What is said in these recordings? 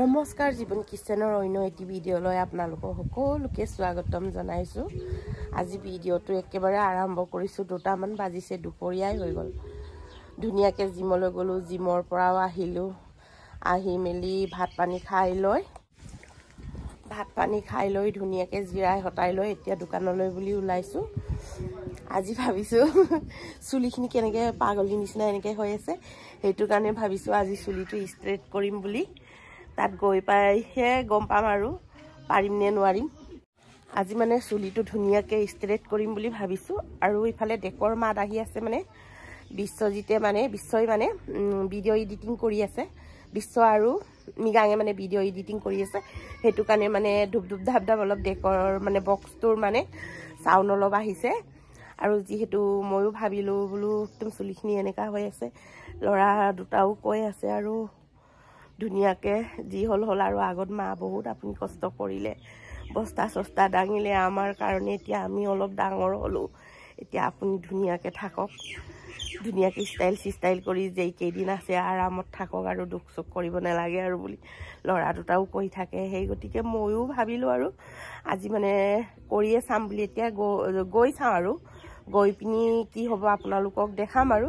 নমস্কাৰ জীৱন কিচেনৰ অন্য এটি ভিডিঅ'লৈ আপোনালোকৰ সকলোকে স্বাগতম জনাইছোঁ আজি ভিডিঅ'টো একেবাৰে আৰম্ভ কৰিছোঁ দুটামান বাজিছে দুপৰীয়াই হৈ গ'ল ধুনীয়াকৈ জিমলৈ গ'লোঁ জিমৰ পৰাও আহিলোঁ আহি মেলি ভাত পানী খাই লৈ ভাত পানী খাই লৈ ধুনীয়াকৈ জিৰাই হতাই লৈ এতিয়া দোকানলৈ বুলি ওলাইছোঁ আজি ভাবিছোঁ চুলিখিনি কেনেকৈ পাগলীৰ নিচিনা এনেকৈ হৈ আছে সেইটো কাৰণে ভাবিছোঁ আজি চুলিটো ষ্ট্ৰেট কৰিম বুলি তাত গৈ পাইহে গম পাম আৰু পাৰিম নে নোৱাৰিম আজি মানে চুলিটো ধুনীয়াকৈ ষ্ট্ৰেট কৰিম বুলি ভাবিছোঁ আৰু ইফালে ডেকৰ মাত আহি আছে মানে বিশ্বজিতে মানে বিশ্বই মানে ভিডিঅ' ইডিটিং কৰি আছে বিশ্ব আৰু মিগাঙে মানে ভিডিঅ' ইডিটিং কৰি আছে সেইটো কাৰণে মানে ধূপ ধূপ ধাপ ধাপ অলপ ডেকৰ মানে বক্সটোৰ মানে চাউণ্ড অলপ আহিছে আৰু যিহেতু ময়ো ভাবিলোঁ বোলো একদম চুলিখিনি এনেকুৱা হৈ আছে ল'ৰা দুটাও কৈ আছে আৰু ধুনীয়াকে যি হল হল আৰু আগত মা বহুত আপুনি কষ্ট কৰিলে বস্তা চস্তা দাঙিলে আমাৰ কাৰণে এতিয়া আমি অলপ ডাঙৰ হলোঁ এতিয়া আপুনি ধুনীয়াকে থাকক ধুনীয়াকে ষ্টাইল চিষ্টাইল কৰি যে কেইদিন আছে আৰামত থাকক আৰু দুখ চুখ কৰিব নালাগে আৰু বুলি ল'ৰা দুটাও কৈ থাকে সেই গতিকে ময়ো ভাবিলোঁ আৰু আজি মানে কৰিয়ে চাম বুলি এতিয়া গৈ চাওঁ আৰু গৈ পিনি কি হ'ব আপোনালোকক দেখাম আৰু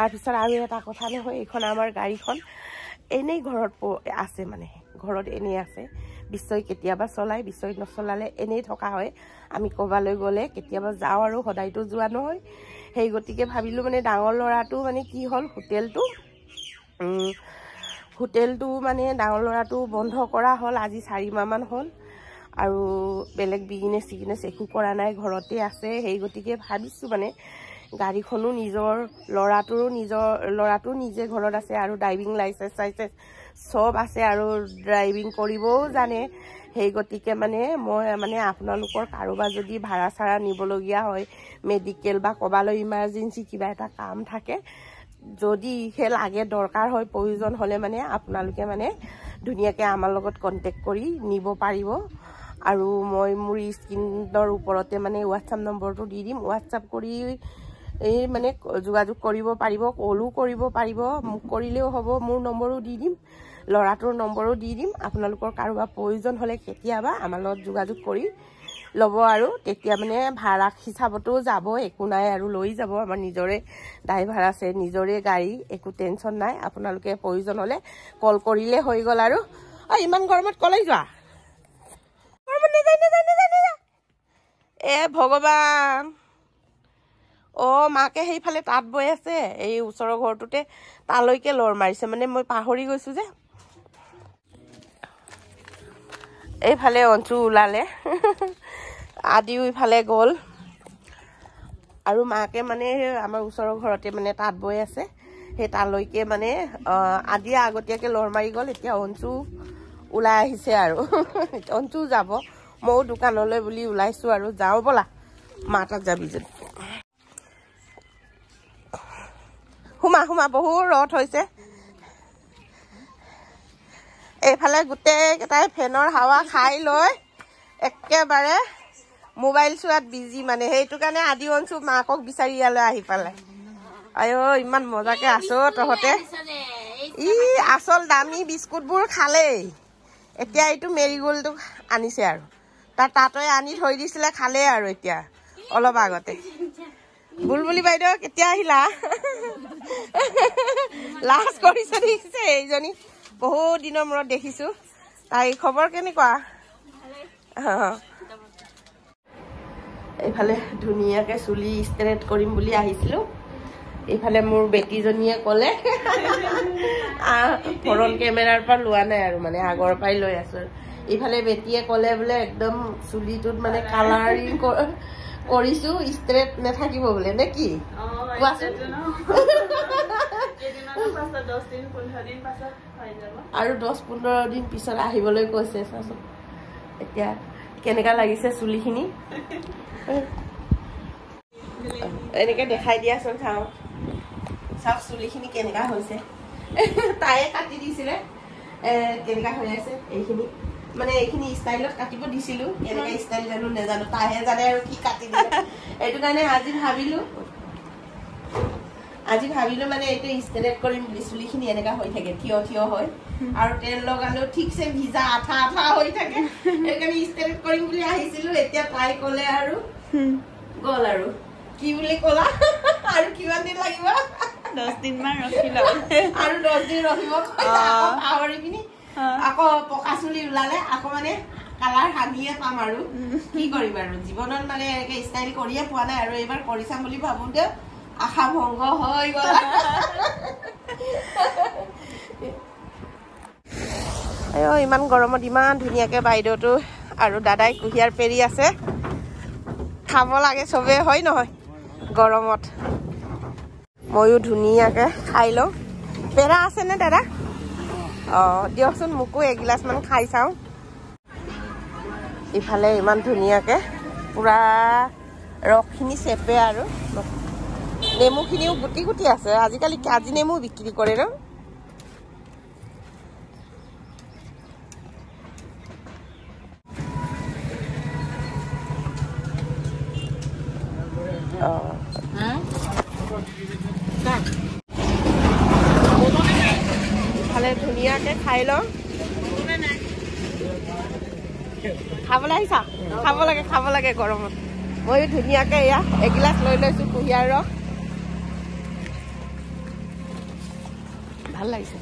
তাৰপিছত আৰু এটা কথা নহয় এইখন আমাৰ গাড়ীখন এনেই ঘৰত আছে মানে ঘৰত এনেই আছে বিশ্বই কেতিয়াবা চলায় বিশ্বই নচলালে এনেই থকা হয় আমি ক'ৰবালৈ গ'লে কেতিয়াবা যাওঁ আৰু সদায়তো যোৱা নহয় সেই গতিকে ভাবিলোঁ মানে ডাঙৰ ল'ৰাটো মানে কি হ'ল হোটেলটো হোটেলটো মানে ডাঙৰ ল'ৰাটো বন্ধ কৰা হ'ল আজি চাৰিমাহমান হ'ল আৰু বেলেগ বিজনেছ চিগনেছ একো কৰা নাই ঘৰতে আছে সেই গতিকে ভাবিছোঁ মানে গাড়ীখনো নিজৰ ল'ৰাটোৰো নিজৰ ল'ৰাটো নিজে ঘৰত আছে আৰু ড্ৰাইভিং লাইচেঞ্চ চাইচেঞ্চ চব আছে আৰু ড্ৰাইভিং কৰিবও জানে সেই গতিকে মানে মই মানে আপোনালোকৰ কাৰোবাৰ যদি ভাড়া চাৰা নিবলগীয়া হয় মেডিকেল বা ক'ৰবালৈ ইমাৰ্জেঞ্চি কিবা এটা কাম থাকে যদি সেই লাগে দৰকাৰ হয় প্ৰয়োজন হ'লে মানে আপোনালোকে মানে ধুনীয়াকৈ আমাৰ লগত কণ্টেক্ট কৰি নিব পাৰিব আৰু মই মোৰ স্কিনৰ ওপৰতে মানে হোৱাটছআপ নম্বৰটো দি দিম হোৱাটছআপ কৰি এই মানে যোগাযোগ কৰিব পাৰিব কলো কৰিব পাৰিব মোক কৰিলেও হ'ব মোৰ নম্বৰো দি দিম ল'ৰাটোৰ নম্বৰো দি দিম আপোনালোকৰ কাৰোবাৰ প্ৰয়োজন হ'লে কেতিয়াবা আমাৰ লগত যোগাযোগ কৰি ল'ব আৰু তেতিয়া মানে ভাড়া হিচাপতো যাব একো নাই আৰু লৈ যাব আমাৰ নিজৰে ড্ৰাইভাৰ আছে নিজৰে গাড়ী একো টেনশ্যন নাই আপোনালোকে প্ৰয়োজন হ'লে কল কৰিলে হৈ গ'ল আৰু অঁ ইমান গৰমত কলেই যোৱা এ ভগৱান অঁ মাকে সেইফালে তাঁত বৈ আছে এই ওচৰৰ ঘৰটোতে তালৈকে লৰ মাৰিছে মানে মই পাহৰি গৈছোঁ যে এইফালে অঞ্চু ওলালে আদিও ইফালে গ'ল আৰু মাকে মানে আমাৰ ওচৰৰ ঘৰতে মানে তাঁত বৈ আছে সেই তালৈকে মানে আদিয়ে আগতীয়াকৈ লৰ মাৰি গ'ল এতিয়া অঞ্চু ওলাই আহিছে আৰু অঞ্চু যাব ময়ো দোকানলৈ বুলি ওলাইছোঁ আৰু যাওঁ ব'লা মা তাত যাবি যদি সোমা সোমা বহু ৰথ হৈছে এইফালে গোটেইকেইটাই ফেনৰ হাৱা খাই লৈ একেবাৰে মোবাইল চোৱাত বিজি মানে সেইটো কাৰণে আদি অঞ্চু মাকক বিচাৰি ইয়ালৈ আহি পালে আইঅ ইমান মজাকে আছো তহঁতে ই আচল দামী বিস্কুটবোৰ খালেই এতিয়া এইটো মেৰিগোল্ডটো আনিছে আৰু তাৰ তাঁতৰে আনি থৈ দিছিলে খালেই আৰু এতিয়া অলপ আগতে বুলবুলি বাইদেউ কেতিয়া আহিলা লাজ কৰিছে দেখিছে এইজনী বহুত দিনৰ মূৰত দেখিছো তাই খবৰ কেনেকুৱা এইফালে ধুনীয়াকে চুলি ষ্ট্ৰেট কৰিম বুলি আহিছিলো এইফালে মোৰ বেটীজনীয়ে ক'লে ফৰণ কেমেৰাৰ পৰা লোৱা নাই আৰু মানে আগৰ পৰাই লৈ আছো ইফালে বেটীয়ে ক'লে বোলে একদম চুলিটোত মানে কালাৰিং কৰিছো ষ্ট্ৰেট নাথাকিব বোলে নে কি কোৱাচোন আৰু দহ পোন্ধৰ দিন পিছত আহিবলৈ কৈছে চোৱাচোন এতিয়া কেনেকুৱা লাগিছে চুলিখিনি এনেকে দেখাই দিয়াচোন চাওঁ চাওক চুলিখিনি কেনেকুৱা হৈছে তাইয়ে কাটি দিছিলে কেনেকুৱা হৈ আছে এইখিনি মানে এইখিনি ষ্টাইলত কাটিব দিছিলো এনেকে ষ্টাইল জানো নেজানো তাহে জানে আৰু কি কাটি দিয়ে সেইটো কাৰণে আজি ভাবিলো আজি ভাবিলো মানে এইটো ষ্টেণ্ডেড কৰিম বুলি চুলিখিনি এনেকা হৈ থাকে থিয় থিয় হয় আৰু তেল লগালো ঠিকছে ভিজা আঠা আঠা হৈ থাকে সেইকাৰণে ষ্টেণ্ডেড কৰিম বুলি আহিছিলো এতিয়া তাই কলে আৰু গল আৰু কি বুলি কলা আৰু কিমান দিন লাগিব দহ দিনমান ৰখিলা আৰু দহ দিন ৰখিব পাহৰি পিনি আকো পকাসুলি উলালে আকো মানে কালাৰ হানিয়ে পাম আৰ কি কৰি আৰ জীবনত মানে এনেক ইমান গৰমত ইমান ধুনীয়াকে বাইদেউটো আৰু দাদাই কুহিয়াৰ পেৰি আছে খাব লাগে সবে হয় নহয় গৰমত ময়ো ধুনীয়াকে খাই লওঁ পেৰা আছে না দাদা দিয়কচোন মোকো এগিলাচমান খাই চাওঁ ইফালে ইমান ধুনীয়াকৈ পূৰা ৰসখিনি চেপে আৰু নেমুখিনিও গুটি গুটি আছে আজিকালি কাজি নেমু বিক্ৰী কৰে ন ধুনীয়াকে খাই লওঁ খাব লাগিছ খাব লাগে খাব লাগে গৰমত মই ধুনীয়াকে এয়া এগিলাচ লৈ লৈছো কুঁহিয়াৰ ৰস ভাল লাগিছে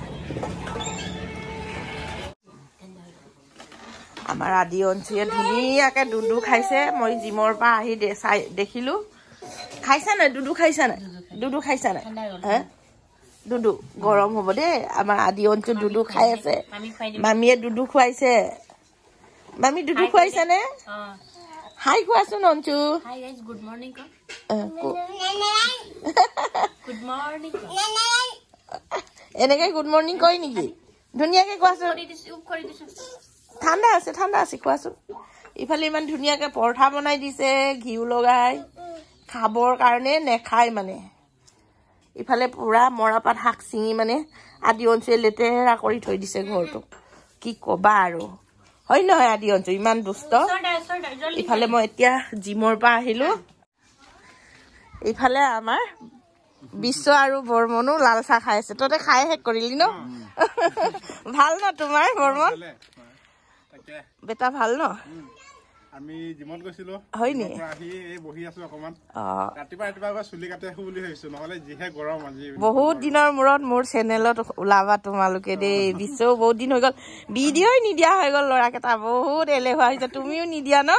আমাৰ আদি অঞ্চিয়ে ধুনীয়াকে দুদু খাইছে মই জিমৰ পৰা আহি চাই দেখিলো খাইছা নাই দুদু খাইছা নাই দুদু খাইছা নাই দুদু গৰম হ'ব দেই আমাৰ আদি অঞ্চল দুদু খাই আছে মামীয়ে দুদু খুৱাইছে মামী দুদু নে হাই খুৱাচোন অঞ্চু এনেকে গুড মৰ্ণিং কয় নেকি ধুনীয়াকে কোৱাচোন ঠাণ্ডা আছে ঠাণ্ডা আছে কোৱাচোন ইফালে ইমান ধুনীয়াকে পৰঠা বনাই দিছে ঘিউ লগাই খাবৰ কাৰণে নেখায় মানে ইফালে পুৰা মৰাপাত শাক ছিঙি মানে আদি অঞ্চলে লেতেৰা কৰি থৈ দিছে ঘৰটো কি কবা আৰু হয় নহয় আদি অঞ্চল ইমান দুষ্ট ইফালে মই এতিয়া জিমৰ পৰা আহিলো ইফালে আমাৰ বিশ্ব আৰু বৰ্মনো লাল চাহ খাই আছে তহঁতে খাই শেষ কৰিলি ন ভাল ন তোমাৰ বৰ্মন বেটা ভাল ন আমি জিমত গৈছিলো বহুত দিনৰ মূৰত মোৰ চেনেলত ওলাবা তোমালোকে দেই বিশ্ব বহুত দিন হৈ গল ভিডিঅই নিদিয়া হৈ গল লৰা কেইটা বহুত এলেহুৱা হৈছে তুমিও নিদিয়া ন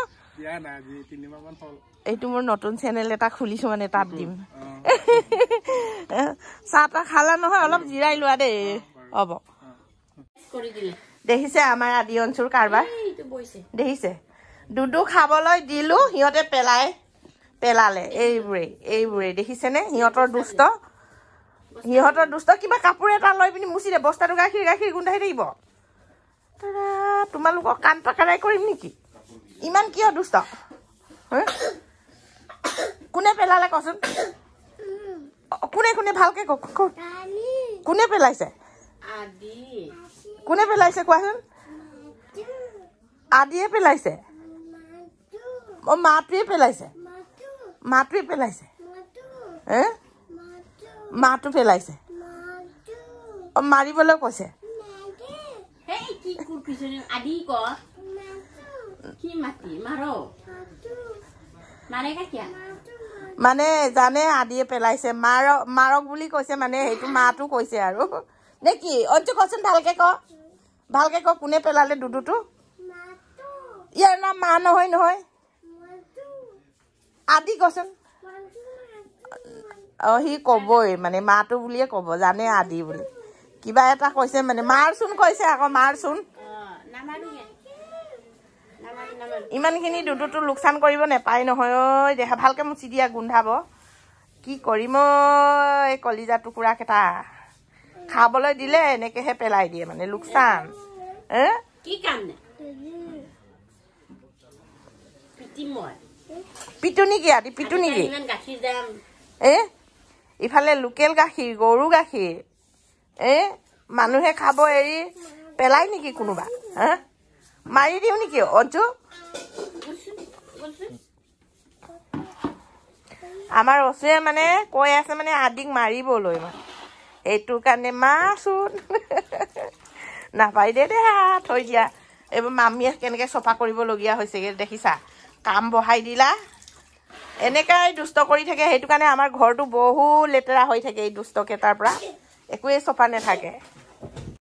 এইটো মোৰ নতুন চেনেল এটা খুলিছো মানে তাত দিম চাহ তাহ খালা নহয় অলপ জিৰাই লোৱা দেই হব দেখিছে আমাৰ আদি অঞ্চল কাৰবাৰ দেখিছে দুদু খাবলৈ দিলোঁ সিহঁতে পেলাই পেলালে এইবোৰে এইবোৰে দেখিছেনে সিহঁতৰ দুষ্ট সিহঁতৰ দুষ্ট কিবা কাপোৰ এটা লৈ পিনি মুচি দিয়ে বস্তাটো গাখীৰ গাখীৰ গোন্ধাই থাকিব তোমালোকক কাণ পাকাৰাই কৰিম নেকি ইমান কিয় দুষ্ট কোনে পেলালে কচোন কোনে কোনে ভালকে কোনে পেলাইছে কোনে পেলাইছে কোৱাচোন আদিয়ে পেলাইছে মই মাটোৱে পেলাইছে মাটোৱে পেলাইছে হে মাটো পেলাইছে মাৰিবলৈ কৈছে মানে জানে আদিয়ে পেলাইছে মাৰক মাৰক বুলি কৈছে মানে সেইটো মাটো কৈছে আৰু নে কি অঁ কচোন ভালকে ক ভালকে ক কোনে পেলালে দুদুটো ইয়াৰ নাম মা নহয় নহয় আদি কচোন অ সি কবই মানে মাটো বুলিয়ে কব জানে আদি বুলি কিবা এটা কৈছে মানে মাৰচোন কৈছে আকৌ মাৰচোন ইমানখিনি দুটোটো লোকচান কৰিব নাপায় নহয় ঐ দেহা ভালকে মুচি দিয়া গোন্ধাব কি কৰিম এই কলিজা টুকুৰা কেইটা খাবলৈ দিলে এনেকেহে পেলাই দিয়ে মানে লোকচান পিটু নেকি আদি পিটু নেকি এ ইফালে লোকেল গাখীৰ গৰু গাখীৰ এ মানুহে খাব এৰি পেলাই নেকি কোনোবা হা মাৰি দিওঁ নেকি অঞ্চু আমাৰ অচুৱে মানে কৈ আছে মানে আদিক মাৰিবলৈ এইটো কাৰণে মাচোন নাপায় দে হা থৈ দিয়া এইবোৰ মামীয়ে কেনেকৈ চফা কৰিবলগীয়া হৈছেগৈ দেখিছা কাম বহাই দিলা এনেকাই দুষ্ট কৰি থাকে সেইটো কাৰণে আমাৰ ঘৰটো বহু লেতেৰা হৈ থাকে এই দুষ্টকেইটাৰ পৰা একোৱেই চফা নাথাকে